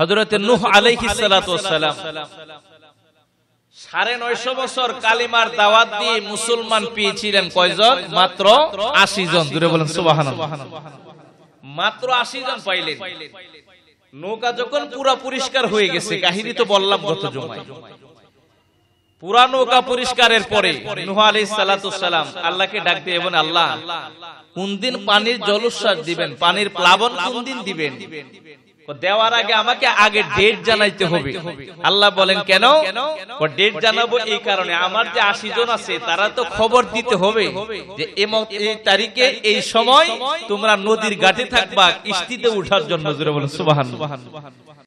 হজরত নুহ আলাইহি সালাম সাড়ে নয়শো বছর কালিমার দাওয়াত দিয়ে মুসলমান পেয়েছিলেন কয়জন মাত্র আশি জন দূরে বলেন সুবাহান মাত্র আশি জন পাইলেন নৌকা যখন পুরা পরিষ্কার হয়ে গেছে কাহিনী তো বললাম গত জমায় পুরা নৌকা পরিষ্কারের পরে নুহ আলি সালাম আল্লাহকে ডাক দিয়ে এবং আল্লাহ কোন দিন পানির জলোচ্ছ্বাস দিবেন পানির প্লাবন কোন দিন দিবেন দেওয়ার আগে আমাকে আগে ডেট জানাইতে হবে আল্লাহ বলেন কেন ডেট জানাবো এই কারণে আমার যে আশি জন আছে তারা তো খবর দিতে হবে যে এই তারিখে এই সময় তোমরা নদীর ঘাটে থাকবা কিস্তিতে উঠার জন্য